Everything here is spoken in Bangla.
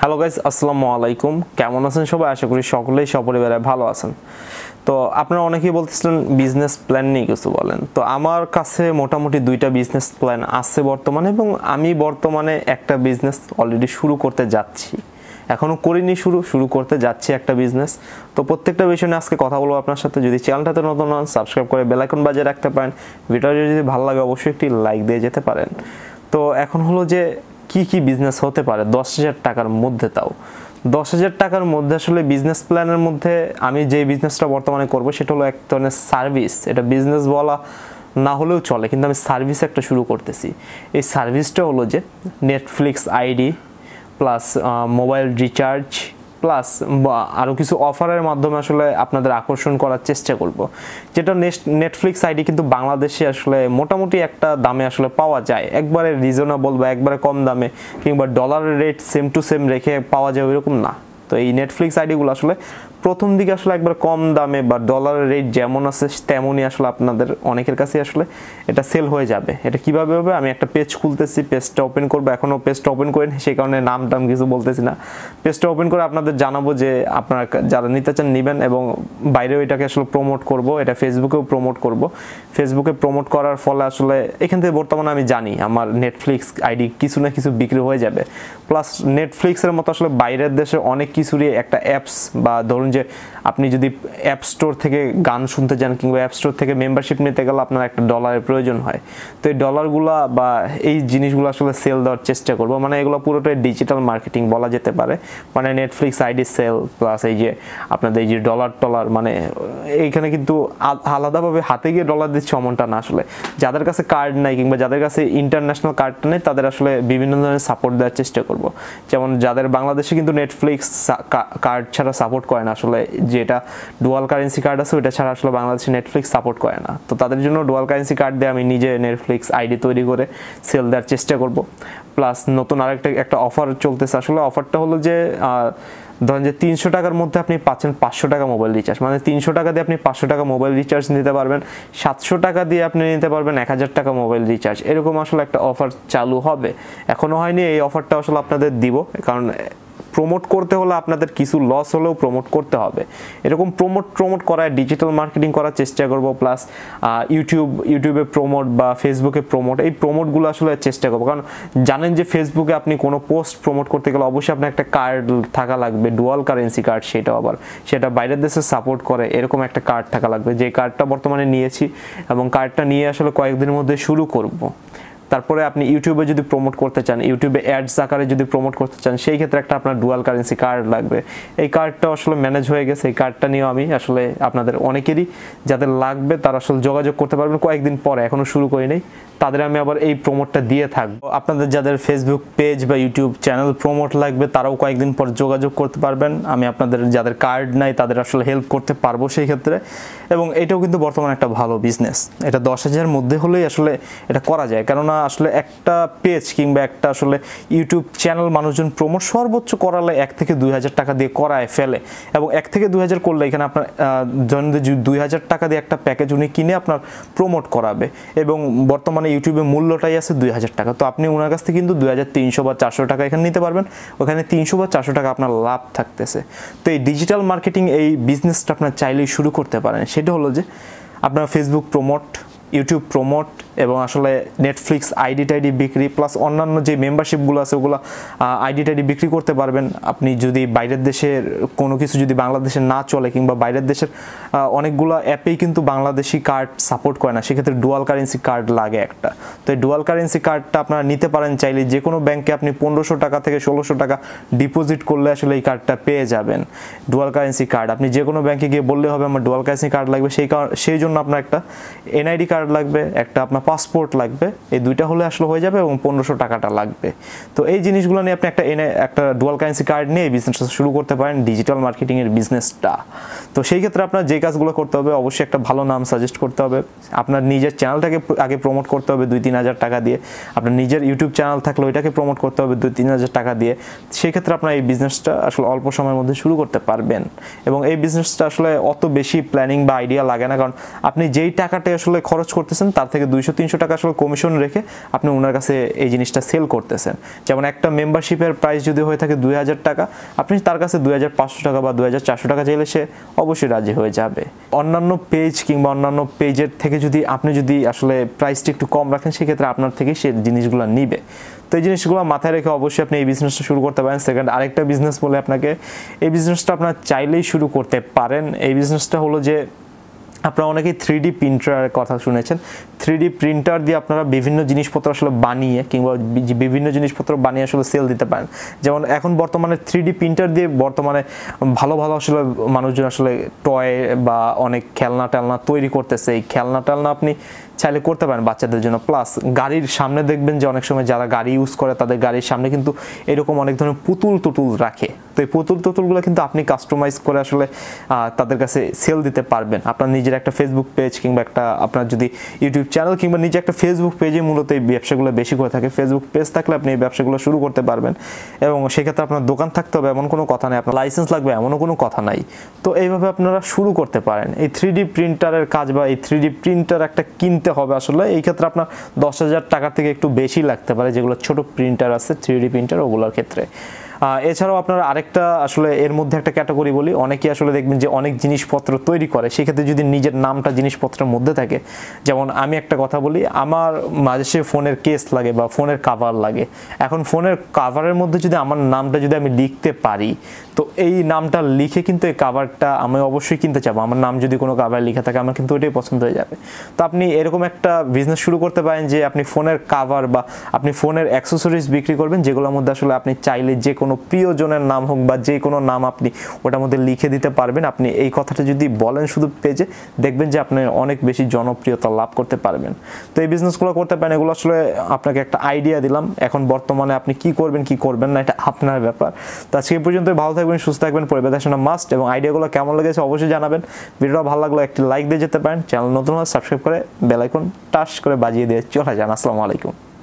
হ্যালো গাইজ আসসালামু আলাইকুম কেমন আছেন সবাই আশা করি সকলেই সপরিবারে ভালো আছেন তো আপনারা অনেকেই বলতেছিলেন বিজনেস প্ল্যান নিয়ে কিছু বলেন তো আমার কাছে মোটামুটি দুইটা বিজনেস প্ল্যান আছে বর্তমানে এবং আমি বর্তমানে একটা বিজনেস অলরেডি শুরু করতে যাচ্ছি এখনও করিনি শুরু শুরু করতে যাচ্ছি একটা বিজনেস তো প্রত্যেকটা বিষয় নিয়ে আজকে কথা বলবো আপনার সাথে যদি চ্যানেলটাতে নতুন হন সাবস্ক্রাইব করে বেলাইকন বাজিয়ে রাখতে পারেন ভিডিওটা যদি ভালো লাগে অবশ্যই একটি লাইক দিয়ে যেতে পারেন তো এখন হলো যে কি কি বিজনেস হতে পারে দশ হাজার টাকার মধ্যে তাও দশ হাজার টাকার মধ্যে আসলে বিজনেস প্ল্যানের মধ্যে আমি যে বিজনেসটা বর্তমানে করব সেটা হলো এক ধরনের সার্ভিস এটা বিজনেস বলা না হলেও চলে কিন্তু আমি সার্ভিস একটা শুরু করতেছি এই সার্ভিসটা হলো যে Netflix ID plus mobile recharge plus বা আরও কিছু অফারের মাধ্যমে আসলে আপনাদের আকর্ষণ করার চেষ্টা করব যেটা নেটফ্লিক্স আইডি কিন্তু বাংলাদেশে আসলে মোটামুটি একটা দামে আসলে পাওয়া যায় একবারে রিজনেবল বা একবারে কম দামে কিংবা ডলারের রেট সেম টু সেম রেখে পাওয়া যায় ওইরকম না তো এই নেটফ্লিক্স আইডিগুলো আসলে প্রথম দিকে আসলে একবার কম দামে বা ডলারের রেট যেমন আছে তেমনই আসলে আপনাদের অনেকের কাছে আসলে এটা সেল হয়ে যাবে এটা কিভাবে হবে আমি একটা পেজ খুলতেছি পেজটা ওপেন করবো এখনও পেজটা ওপেন করেন সেই কারণে নাম টাম কিছু বলতেছি না পেজটা ওপেন করে আপনাদের জানাবো যে আপনারা যারা নিতে চান নেবেন এবং বাইরেও এটাকে আসলে প্রমোট করব এটা ফেসবুকেও প্রমোট করব ফেসবুকে প্রমোট করার ফলে আসলে এখান থেকে বর্তমানে আমি জানি আমার নেটফ্লিক্স আইডি কিছু না কিছু বিক্রি হয়ে যাবে প্লাস নেটফ্লিক্সের মতো আসলে বাইরের দেশে অনেক কিছুরই একটা অ্যাপস বা ধরুন যে আপনি যদি অ্যাপ স্টোর থেকে গান শুনতে যান কিংবা অ্যাপ স্টোর থেকে মেম্বারশিপ নিতে গেলে আপনার একটা ডলারের প্রয়োজন হয় তো এই ডলারগুলো বা এই জিনিসগুলো আসলে সেল দেওয়ার চেষ্টা করবো মানে এগুলো পুরোটাই ডিজিটাল মার্কেটিং বলা যেতে পারে মানে নেটফ্লিক্স আইডি সেল প্লাস এই যে আপনাদের এই যে ডলার টলার মানে এইখানে কিন্তু আলাদাভাবে হাতে গিয়ে ডলার দিচ্ছে অমনটা না আসলে যাদের কাছে কার্ড নাই কিংবা যাদের কাছে ইন্টারন্যাশনাল কার্ডটা নেই তাদের আসলে বিভিন্ন ধরনের সাপোর্ট দেওয়ার চেষ্টা করব যেমন যাদের বাংলাদেশে কিন্তু নেটফ্লিক্স কার্ড ছাড়া সাপোর্ট করে না আসলে যে এটা ডুয়াল কারেন্সি কার্ড আছে ওইটা ছাড়া আসলে বাংলাদেশে নেটফ্লিক্স সাপোর্ট করে না তো তাদের জন্য ডুয়াল কারেন্সি কার্ড দিয়ে আমি নিজে নেটফ্লিক্স আইডি তৈরি করে সেল দেওয়ার চেষ্টা করব প্লাস নতুন আরেকটা একটা অফার চলতেছে আসলে অফারটা হলো যে ধরেন যে তিনশো টাকার মধ্যে আপনি পাচ্ছেন পাঁচশো টাকা মোবাইল রিচার্জ মানে তিনশো টাকা দিয়ে আপনি পাঁচশো টাকা মোবাইল রিচার্জ নিতে পারবেন সাতশো টাকা দিয়ে আপনি নিতে পারবেন এক হাজার টাকা মোবাইল রিচার্জ এরকম আসলে একটা অফার চালু হবে এখনও হয়নি এই অফারটা আসলে আপনাদের দিব কারণ প্রমোট করতে হলে আপনাদের কিছু লস হলেও প্রমোট করতে হবে এরকম প্রমোট প্রমোট করায় ডিজিটাল মার্কেটিং করার চেষ্টা করব প্লাস ইউটিউব ইউটিউবে প্রমোট বা ফেসবুকে প্রমোট এই প্রমোটগুলো আসলে চেষ্টা করবো কারণ জানেন যে ফেসবুকে আপনি কোনো পোস্ট প্রমোট করতে গেলে অবশ্যই আপনার একটা কার্ড থাকা লাগবে ডুয়াল কারেন্সি কার্ড সেটা আবার সেটা বাইরের দেশে সাপোর্ট করে এরকম একটা কার্ড থাকা লাগবে যে কার্ডটা বর্তমানে নিয়েছি এবং কার্ডটা নিয়ে আসলে কয়েকদিনের মধ্যে শুরু করব তারপরে আপনি ইউটিউবে যদি প্রমোট করতে চান ইউটিউবে অ্যাডস আকারে যদি প্রমোট করতে চান সেই ক্ষেত্রে একটা আপনার ডুয়াল কারেন্সি কার্ড লাগবে এই কার্ডটা আসলে ম্যানেজ হয়ে গেছে এই কার্ডটা নিয়েও আমি আসলে আপনাদের অনেকেরই যাদের লাগবে তারা আসলে যোগাযোগ করতে পারবেন কয়েকদিন পরে এখনও শুরু করি নাই তাদের আমি আবার এই প্রমোটটা দিয়ে থাকবো আপনাদের যাদের ফেসবুক পেজ বা ইউটিউব চ্যানেল প্রমোট লাগবে তারাও কয়েকদিন পর যোগাযোগ করতে পারবেন আমি আপনাদের যাদের কার্ড নাই তাদের আসলে হেল্প করতে পারবো সেই ক্ষেত্রে এবং এটাও কিন্তু বর্তমানে একটা ভালো বিজনেস এটা দশ হাজারের মধ্যে হলেই আসলে এটা করা যায় কেননা না আসলে একটা পেজ কিংবা একটা আসলে ইউটিউব চ্যানেল মানুষজন প্রমোট সর্বোচ্চ করালে এক থেকে দুই হাজার টাকা দিয়ে করায় ফেলে এবং এক থেকে দুই হাজার করলে এখানে আপনার জন দুই হাজার টাকা দিয়ে একটা প্যাকেজ উনি কিনে আপনার প্রমোট করাবে এবং বর্তমানে ইউটিউবে মূল্যটাই আছে দুই হাজার টাকা তো আপনি ওনার কাছ থেকে কিন্তু দুই হাজার তিনশো বা চারশো টাকা এখানে নিতে পারবেন ওখানে তিনশো বা চারশো টাকা আপনার লাভ থাকতেছে তো এই ডিজিটাল মার্কেটিং এই বিজনেসটা আপনার চাইলেই শুরু করতে পারেন সেটা হলো যে আপনার ফেসবুক প্রমোট ইউটিউব প্রমোট এবং আসলে নেটফ্লিক্স আইডি টাইডি বিক্রি প্লাস অন্যান্য যে মেম্বারশিপগুলো আছে ওগুলো আইডি টাইডি বিক্রি করতে পারবেন আপনি যদি বাইরের দেশের কোনো কিছু যদি বাংলাদেশে না চলে কিংবা বাইরের দেশের অনেকগুলো অ্যাপেই কিন্তু বাংলাদেশি কার্ড সাপোর্ট করে না সেক্ষেত্রে ডুয়াল কারেন্সি কার্ড লাগে একটা তো এই ডুয়াল কারেন্সি কার্ডটা আপনারা নিতে পারেন চাইলে যে কোনো ব্যাংকে আপনি পনেরোশো টাকা থেকে ষোলোশো টাকা ডিপোজিট করলে আসলে এই কার্ডটা পেয়ে যাবেন ডুয়াল কারেন্সি কার্ড আপনি যে কোনো ব্যাংকে গিয়ে বললে হবে আমার ডুয়াল কারেন্সি কার্ড লাগবে সেই সেই জন্য আপনার একটা এনআইডি কার্ড কার্ড লাগবে একটা আপনার পাসপোর্ট লাগবে এই দুইটা হলে আসলে হয়ে যাবে এবং পনেরোশো টাকাটা লাগবে তো এই জিনিসগুলো নিয়ে আপনি একটা এনে একটা ডুয়াল কারেন্সি কার্ড নিয়ে বিজনেসটা শুরু করতে পারেন ডিজিটাল মার্কেটিংয়ের বিজনেসটা তো সেই ক্ষেত্রে আপনার যে কাজগুলো করতে হবে অবশ্যই একটা ভালো নাম সাজেস্ট করতে হবে আপনার নিজের চ্যানেলটাকে আগে প্রমোট করতে হবে দুই তিন হাজার টাকা দিয়ে আপনার নিজের ইউটিউব চ্যানেল থাকলে ওইটাকে প্রমোট করতে হবে দুই তিন হাজার টাকা দিয়ে সেক্ষেত্রে আপনার এই বিজনেসটা আসলে অল্প সময়ের মধ্যে শুরু করতে পারবেন এবং এই বিজনেসটা আসলে অত বেশি প্ল্যানিং বা আইডিয়া লাগে না কারণ আপনি যেই টাকাটা আসলে খরচ খরচ করতেছেন তার থেকে দুইশো তিনশো টাকা আসলে কমিশন রেখে আপনি ওনার কাছে এই জিনিসটা সেল করতেছেন যেমন একটা মেম্বারশিপের প্রাইস যদি হয়ে থাকে দুই হাজার টাকা আপনি তার কাছে দুই হাজার পাঁচশো টাকা বা দুই হাজার চারশো টাকা চাইলে সে অবশ্যই রাজি হয়ে যাবে অন্যান্য পেজ কিংবা অন্যান্য পেজের থেকে যদি আপনি যদি আসলে প্রাইসটি একটু কম রাখেন সেক্ষেত্রে আপনার থেকে সে জিনিসগুলো নিবে তো এই জিনিসগুলো মাথায় রেখে অবশ্যই আপনি এই বিজনেসটা শুরু করতে পারেন সেকেন্ড আরেকটা বিজনেস বলে আপনাকে এই বিজনেসটা আপনার চাইলেই শুরু করতে পারেন এই বিজনেসটা হলো যে আপনারা অনেকেই থ্রি ডি প্রিন্টারের কথা শুনেছেন থ্রি ডি প্রিন্টার দিয়ে আপনারা বিভিন্ন জিনিসপত্র আসলে বানিয়ে কিংবা বিভিন্ন জিনিসপত্র বানিয়ে আসলে সেল দিতে পারেন যেমন এখন বর্তমানে থ্রি ডি প্রিন্টার দিয়ে বর্তমানে ভালো ভালো আসলে মানুষজন আসলে টয় বা অনেক খেলনা টেলনা তৈরি করতেছে এই খেলনা টেলনা আপনি চাইলে করতে পারেন বাচ্চাদের জন্য প্লাস গাড়ির সামনে দেখবেন যে অনেক সময় যারা গাড়ি ইউজ করে তাদের গাড়ির সামনে কিন্তু এরকম অনেক ধরনের পুতুল টুতুল রাখে তো এই পুতুল টুতুলগুলো কিন্তু আপনি কাস্টমাইজ করে আসলে তাদের কাছে সেল দিতে পারবেন আপনার নিজের একটা ফেসবুক পেজ কিংবা একটা আপনার যদি ইউটিউব চ্যানেল কিংবা নিজে একটা ফেসবুক পেজে মূলত এই ব্যবসাগুলো বেশি করে থাকে ফেসবুক পেজ থাকলে আপনি এই ব্যবসাগুলো শুরু করতে পারবেন এবং সেক্ষেত্রে আপনার দোকান থাকতে হবে এমন কোনো কথা নেই আপনার লাইসেন্স লাগবে এমনও কোনো কথা নাই তো এইভাবে আপনারা শুরু করতে পারেন এই থ্রি প্রিন্টারের কাজ বা এই থ্রি প্রিন্টার একটা কিনতে কিনতে হবে আসলে এই ক্ষেত্রে আপনার দশ হাজার টাকা থেকে একটু বেশি লাগতে পারে যেগুলো ছোট প্রিন্টার আছে থ্রি প্রিন্টার ওগুলোর ক্ষেত্রে এছাড়াও আপনার আরেকটা আসলে এর মধ্যে একটা ক্যাটাগরি বলি অনেকেই আসলে দেখবেন যে অনেক জিনিসপত্র তৈরি করে সেক্ষেত্রে যদি নিজের নামটা জিনিসপত্রের মধ্যে থাকে যেমন আমি একটা কথা বলি আমার মাঝে সে ফোনের কেস লাগে বা ফোনের কাভার লাগে এখন ফোনের কাভারের মধ্যে যদি আমার নামটা যদি আমি লিখতে পারি তো এই নামটা লিখে কিন্তু এই কাভারটা আমি অবশ্যই কিনতে চাবো আমার নাম যদি কোনো কাভার লিখে থাকে আমার কিন্তু ওইটাই পছন্দ হয়ে যাবে তো আপনি এরকম একটা বিজনেস শুরু করতে পারেন যে আপনি ফোনের কাভার বা আপনি ফোনের অ্যাক্সেসরিজ বিক্রি করবেন যেগুলোর মধ্যে আসলে আপনি চাইলে যে কোনো কোনো প্রিয়জনের নাম হোক বা যে কোনো নাম আপনি ওটার মধ্যে লিখে দিতে পারবেন আপনি এই কথাটা যদি বলেন শুধু পেজে দেখবেন যে আপনি অনেক বেশি জনপ্রিয়তা লাভ করতে পারবেন তো এই বিজনেসগুলো করতে পারেন এগুলো আসলে আপনাকে একটা আইডিয়া দিলাম এখন বর্তমানে আপনি কি করবেন কি করবেন না এটা আপনার ব্যাপার তো আজকে পর্যন্ত ভালো থাকবেন সুস্থ থাকবেন পরিবার আসলে মাস্ট এবং আইডিয়াগুলো কেমন লেগেছে অবশ্যই জানাবেন ভিডিওটা ভালো লাগলো একটি লাইক দিয়ে যেতে পারেন চ্যানেল নতুন হলে সাবস্ক্রাইব করে বেলাইকন টাচ করে বাজিয়ে দিয়ে চলে যান আসসালামু আলাইকুম